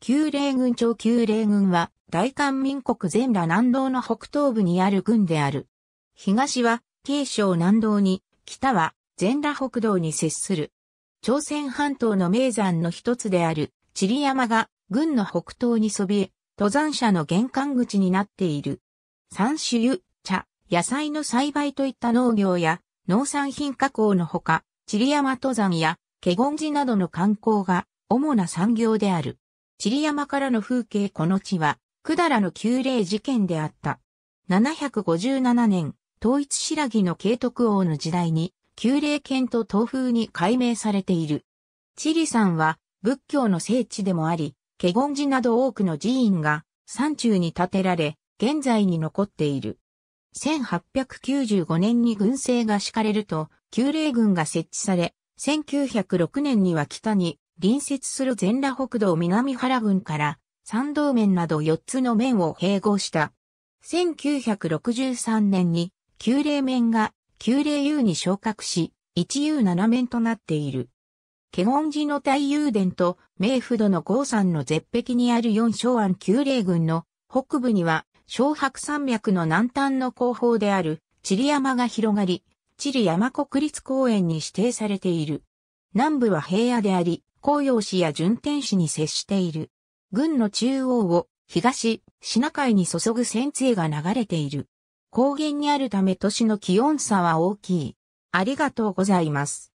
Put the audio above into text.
旧霊軍朝旧霊軍は、大韓民国全羅南道の北東部にある軍である。東は、慶省南道に、北は、全羅北道に接する。朝鮮半島の名山の一つである、チリ山が、軍の北東にそびえ、登山者の玄関口になっている。山種油、茶、野菜の栽培といった農業や、農産品加工のほか、チリ山登山や、華厳寺などの観光が、主な産業である。チリ山からの風景この地は、百済の旧霊事件であった。757年、統一白木の慶徳王の時代に、旧霊剣と東風に改名されている。チリ山は、仏教の聖地でもあり、華厳寺など多くの寺院が、山中に建てられ、現在に残っている。1895年に軍政が敷かれると、旧霊軍が設置され、1906年には北に隣接する全羅北道南原郡から山道面など4つの面を併合した。1963年に旧霊面が旧霊 U に昇格し、1U7 面となっている。ゴン寺の大遊殿と名府土の豪山の絶壁にある四昭安旧霊郡の北部には、昭白山脈の南端の後方である、チリ山が広がり、チリ山国立公園に指定されている。南部は平野であり、紅葉市や順天市に接している。軍の中央を東、シナ海に注ぐ泉津が流れている。高原にあるため都市の気温差は大きい。ありがとうございます。